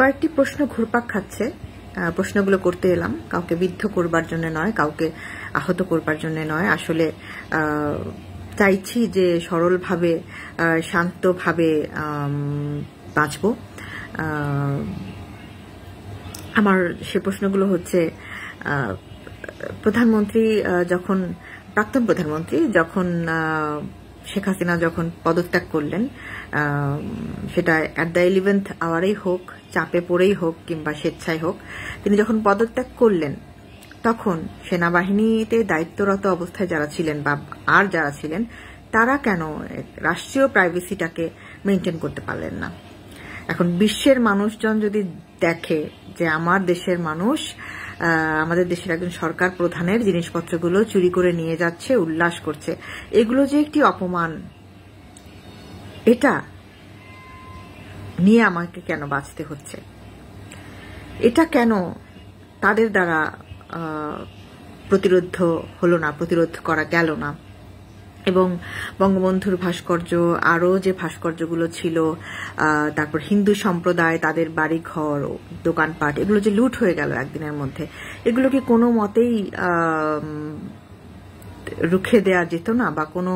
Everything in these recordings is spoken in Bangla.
কয়েকটি প্রশ্ন ঘুরপাক খাচ্ছে প্রশ্নগুলো করতে এলাম কাউকে বিদ্ধ করবার জন্য নয় কাউকে আহত করবার জন্য নয় আসলে চাইছি যে সরলভাবে শান্তভাবে বাঁচব আমার সে প্রশ্নগুলো হচ্ছে প্রধানমন্ত্রী যখন প্রাক্তন প্রধানমন্ত্রী যখন শেখ হাসিনা যখন পদত্যাগ করলেন সেটা অ্যাট দ্য ইলেভেন্থ আওয়ারেই হোক চাপে পড়েই হোক কিংবা স্বেচ্ছায় হোক তিনি যখন পদত্যাগ করলেন তখন সেনাবাহিনীতে দায়িত্বরত অবস্থায় যারা ছিলেন বা আর যারা ছিলেন তারা কেন রাষ্ট্রীয় প্রাইভেসিটাকে মেনটেন করতে পারলেন না এখন বিশ্বের মানুষজন যদি দেখে যে আমার দেশের মানুষ আমাদের দেশের একজন সরকার প্রধানের জিনিসপত্রগুলো চুরি করে নিয়ে যাচ্ছে উল্লাস করছে এগুলো যে একটি অপমান এটা নিয়ে আমাকে কেন বাঁচতে হচ্ছে এটা কেন তাদের দ্বারা প্রতিরোধ হলো না প্রতিরোধ করা গেল না এবং বঙ্গবন্ধুর ভাস্কর্য আরও যে ভাস্কর্যগুলো ছিল তারপর হিন্দু সম্প্রদায় তাদের বাড়ি ও দোকানপাট এগুলো যে লুট হয়ে গেল একদিনের মধ্যে এগুলোকে কোনো মতেই রুখে দেয়া যেত না বা কোনো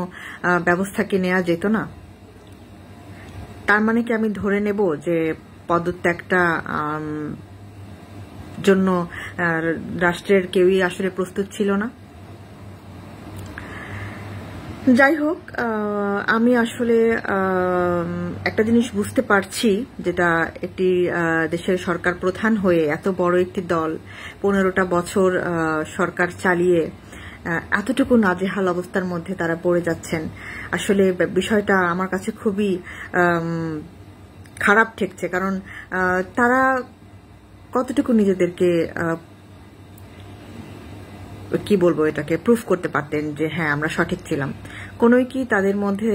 ব্যবস্থাকে নেওয়া যেত না তার মানে কি আমি ধরে নেব যে পদত্যাগটা জন্য রাষ্ট্রের কেউই আসলে প্রস্তুত ছিল না যাই হোক আমি আসলে একটা জিনিস বুঝতে পারছি যেটা একটি দেশের সরকার প্রধান হয়ে এত বড় একটি দল পনেরোটা বছর সরকার চালিয়ে এতটুকু নাজেহাল অবস্থার মধ্যে তারা পড়ে যাচ্ছেন আসলে বিষয়টা আমার কাছে খুবই খারাপ ঠেকছে কারণ তারা কতটুকু নিজেদেরকে কি বলবো এটাকে প্রুফ করতে পারতেন যে হ্যাঁ আমরা সঠিক ছিলাম কোনই কি তাদের মধ্যে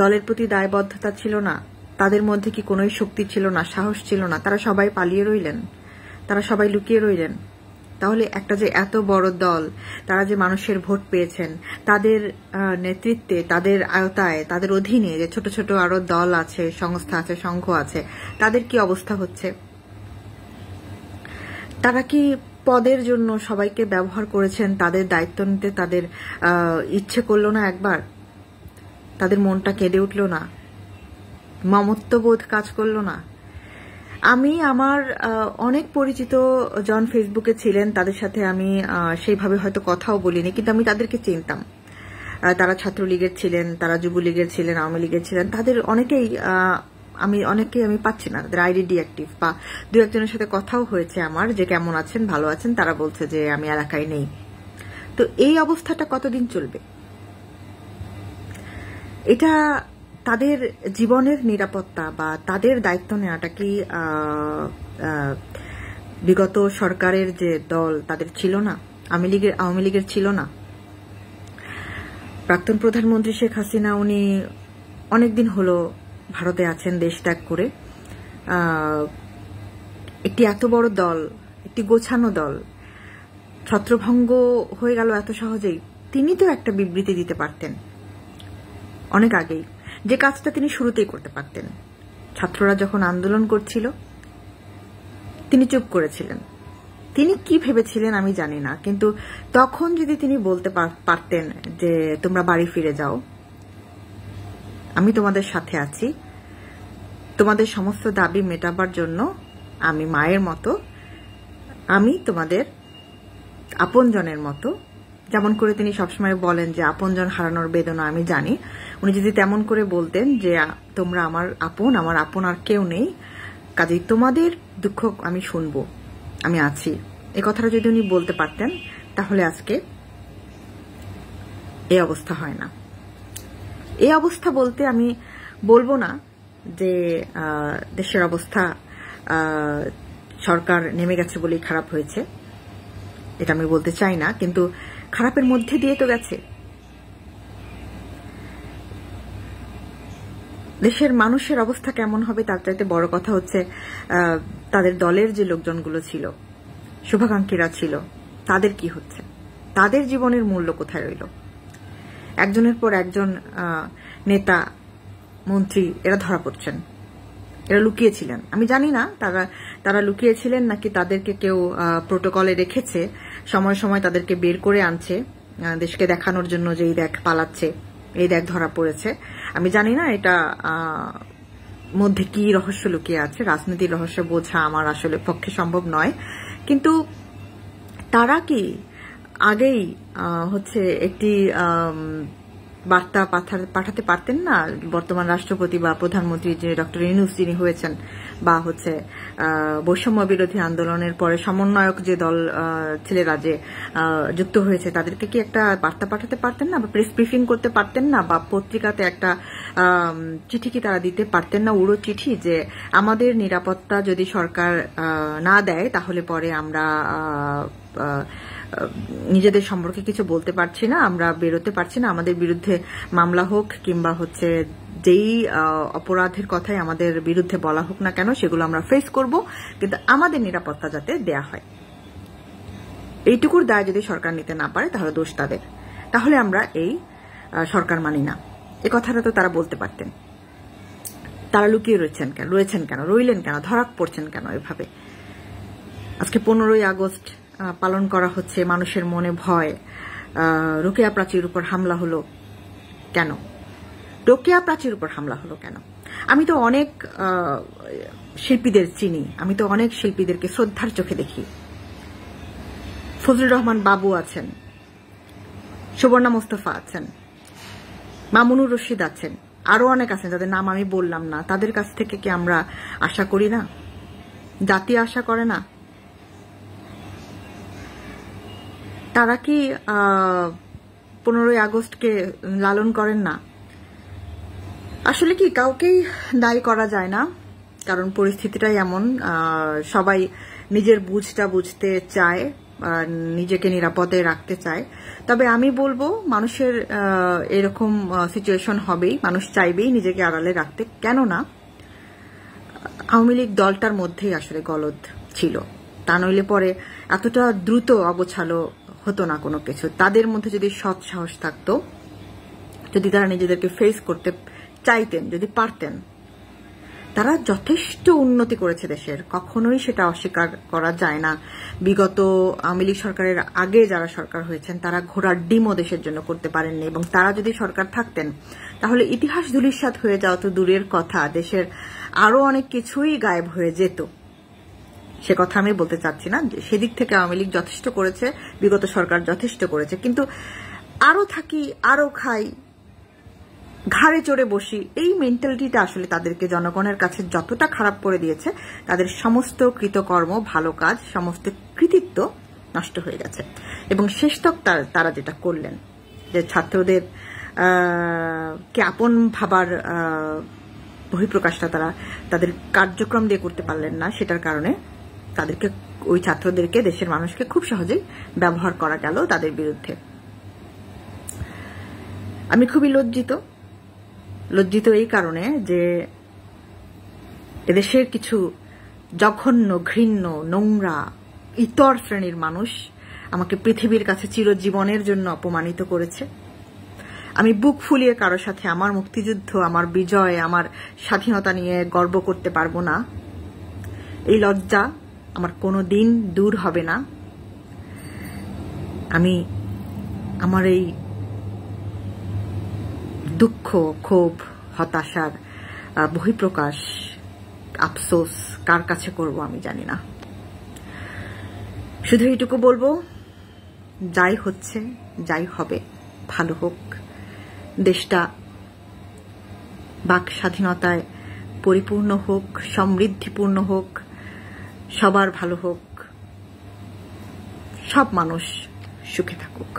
দলের প্রতি দায়বদ্ধতা ছিল না তাদের মধ্যে কি কোনোই শক্তি ছিল না সাহস ছিল না তারা সবাই পালিয়ে রইলেন তারা সবাই লুকিয়ে রইলেন তাহলে একটা যে এত বড় দল তারা যে মানুষের ভোট পেয়েছেন তাদের নেতৃত্বে তাদের আয়তায় তাদের অধীনে যে ছোট ছোট আরো দল আছে সংস্থা আছে সংঘ আছে তাদের কি অবস্থা হচ্ছে তারা কি পদের জন্য সবাইকে ব্যবহার করেছেন তাদের দায়িত্ব নিতে তাদের ইচ্ছে করল না একবার তাদের মনটা কেঁদে উঠল না মমত্ববোধ কাজ করল না আমি আমার অনেক পরিচিত জন ফেসবুকে ছিলেন তাদের সাথে আমি সেইভাবে হয়তো কথাও বলিনি কিন্তু আমি তাদেরকে চিনতাম তারা ছাত্রলীগের ছিলেন তারা যুবলীগের ছিলেন আওয়ামী লীগের ছিলেন তাদের অনেকেই আমি অনেকেই আমি পাচ্ছি না তাদের আইডি ডিঅ্যাক্টিভ বা দু একজনের সাথে কথাও হয়েছে আমার যে কেমন আছেন ভালো আছেন তারা বলছে যে আমি এলাকায় নেই তো এই অবস্থাটা কতদিন চলবে এটা তাদের জীবনের নিরাপত্তা বা তাদের দায়িত্ব নেওয়াটা কি বিগত সরকারের যে দল তাদের ছিল না আওয়ামী লীগের আওয়ামী লীগের ছিল না প্রাক্তন প্রধানমন্ত্রী শেখ হাসিনা উনি অনেকদিন হলো ভারতে আছেন দেশ ত্যাগ করে একটি এত বড় দল একটি গোছানো দল ছত্রভঙ্গ হয়ে গেল এত সহজেই তিনি তো একটা বিবৃতি দিতে পারতেন অনেক আগেই যে কাজটা তিনি শুরুতেই করতে পারতেন ছাত্ররা যখন আন্দোলন করছিল তিনি চুপ করেছিলেন তিনি কি ভেবেছিলেন আমি জানি না কিন্তু তখন যদি তিনি বলতে পারতেন যে তোমরা বাড়ি ফিরে যাও আমি তোমাদের সাথে আছি তোমাদের সমস্ত দাবি মেটাবার জন্য আমি মায়ের মতো আমি তোমাদের আপনজনের মতো যেমন করে তিনি সবসময় বলেন যে আপনজন হারানোর বেদনা আমি জানি উনি যদি তেমন করে বলতেন যে তোমরা আমার আপন আমার আপন আর কেউ নেই কাজেই তোমাদের দুঃখ আমি শুনব আমি আছি এ কথাটা যদি উনি বলতে পারতেন তাহলে আজকে এ অবস্থা হয় না এই অবস্থা বলতে আমি বলবো না যে দেশের অবস্থা সরকার নেমে গেছে বলেই খারাপ হয়েছে এটা আমি বলতে চাই না কিন্তু খারাপের মধ্যে দিয়ে তো গেছে দেশের মানুষের অবস্থা কেমন হবে তার চাইতে বড় কথা হচ্ছে তাদের দলের যে লোকজনগুলো ছিল শুভাকাঙ্ক্ষীরা ছিল তাদের কি হচ্ছে তাদের জীবনের মূল্য কোথায় রইল একজনের পর একজন নেতা মন্ত্রী এরা ধরা পড়ছেন এরা লুকিয়েছিলেন আমি জানি না তারা তারা লুকিয়েছিলেন নাকি তাদেরকে কেউ প্রোটোকলে রেখেছে সময় সময় তাদেরকে বের করে আনছে দেশকে দেখানোর জন্য যে এই দেখ পালাচ্ছে এই দেখ ধরা পড়েছে আমি জানি না এটা মধ্যে কি রহস্য লুকিয়ে আছে রাজনীতির রহস্য বোঝা আমার আসলে পক্ষে সম্ভব নয় কিন্তু তারা কি আগেই হচ্ছে একটি বার্তা পাঠাতে পারতেন না বর্তমান রাষ্ট্রপতি বা প্রধানমন্ত্রী যিনি ডক্টর ইনুস যিনি হয়েছেন বা হচ্ছে বৈষম্য বিরোধী আন্দোলনের পরে সমন্বয়ক যে দল ছেলেরা যে যুক্ত হয়েছে তাদেরকে কি একটা বার্তা পাঠাতে পারতেন না বা প্রেস ব্রিফিং করতে পারতেন না বা পত্রিকাতে একটা চিঠি কি তারা দিতে পারতেন না উড়ো চিঠি যে আমাদের নিরাপত্তা যদি সরকার না দেয় তাহলে পরে আমরা নিজেদের সম্পর্কে কিছু বলতে পারছি না আমরা বেরোতে পারছি না আমাদের বিরুদ্ধে মামলা হোক কিংবা হচ্ছে যেই অপরাধের কথাই আমাদের বিরুদ্ধে বলা হোক না কেন সেগুলো আমরা ফেস করব কিন্তু আমাদের নিরাপত্তা যাতে দেয়া হয় এইটুকুর দায় যদি সরকার নিতে না পারে তাহলে দোষ তাদের তাহলে আমরা এই সরকার মানি না এ কথাটা তো তারা বলতে পারতেন তারা লুকিয়ে রয়েছেন কেন রয়েছেন কেন রইলেন কেন ধরা পড়ছেন কেন এভাবে আজকে পনেরোই আগস্ট পালন করা হচ্ছে মানুষের মনে ভয় রোকেয়া প্রাচীর উপর হামলা হলো কেন রোকেয়া প্রাচীর উপর হামলা হলো কেন আমি তো অনেক শিল্পীদের চিনি আমি তো অনেক শিল্পীদেরকে শ্রদ্ধার চোখে দেখি ফজলুর রহমান বাবু আছেন সুবর্ণা মোস্তফা আছেন মামুনুর রশিদ আছেন আরো অনেক আছেন যাদের নাম আমি বললাম না তাদের কাছ থেকে কি আমরা আশা করি না জাতি আশা করে না তারা কি পনেরোই আগস্টকে লালন করেন না আসলে কি কাউকেই দায়ী করা যায় না কারণ পরিস্থিতিটাই এমন সবাই নিজের বুঝটা বুঝতে চায় নিজেকে নিরাপদে রাখতে চায় তবে আমি বলবো মানুষের এরকম সিচুয়েশন হবেই মানুষ চাইবেই নিজেকে আড়ালে রাখতে কেননা আওয়ামী লীগ দলটার মধ্যেই আসলে গলদ ছিল তা নইলে পরে এতটা দ্রুত অগোছালো হতো না কোনো কিছু তাদের মধ্যে যদি সৎ সাহস থাকতো যদি তারা নিজেদেরকে ফেস করতে চাইতেন যদি পারতেন তারা যথেষ্ট উন্নতি করেছে দেশের কখনোই সেটা অস্বীকার করা যায় না বিগত আওয়ামী লীগ সরকারের আগে যারা সরকার হয়েছেন তারা ঘোড়ার ডিমও দেশের জন্য করতে পারেননি এবং তারা যদি সরকার থাকতেন তাহলে ইতিহাস ধুলিস্বাদ হয়ে যাওয়া তো দূরের কথা দেশের আরও অনেক কিছুই গায়েব হয়ে যেত সে কথা আমি বলতে চাচ্ছি না সেদিক থেকে আওয়ামী লীগ যথেষ্ট করেছে বিগত সরকার যথেষ্ট করেছে কিন্তু আরো থাকি আরো খাই ঘাড়ে চড়ে বসি এই মেন্টালিটিটা আসলে তাদেরকে জনগণের কাছে যতটা খারাপ করে দিয়েছে তাদের সমস্ত কৃতকর্ম ভালো কাজ সমস্ত কৃতিত্ব নষ্ট হয়ে গেছে এবং শেষতক তারা যেটা করলেন যে ছাত্রদের কে আপন ভাবার বহিঃপ্রকাশটা তারা তাদের কার্যক্রম দিয়ে করতে পারলেন না সেটার কারণে তাদেরকে ওই ছাত্রদেরকে দেশের মানুষকে খুব সহজেই ব্যবহার করা গেল তাদের বিরুদ্ধে আমি খুবই লজ্জিত লজ্জিত এই কারণে যে এদেশের কিছু জঘন্য ঘৃণ্য নোংরা ইতর শ্রেণীর মানুষ আমাকে পৃথিবীর কাছে চিরজীবনের জন্য অপমানিত করেছে আমি বুক ফুলিয়ে কারো সাথে আমার মুক্তিযুদ্ধ আমার বিজয় আমার স্বাধীনতা নিয়ে গর্ব করতে পারবো না এই লজ্জা আমার কোনো দিন দূর হবে না আমি আমার এই দুঃখ ক্ষোভ হতাশার বহিঃপ্রকাশ আফসোস কার কাছে করব আমি জানি না শুধু এইটুকু বলবো যাই হচ্ছে যাই হবে ভালো হোক দেশটা বাক স্বাধীনতায় পরিপূর্ণ হোক সমৃদ্ধিপূর্ণ হোক সবার ভালো হোক সব মানুষ সুখে থাকুক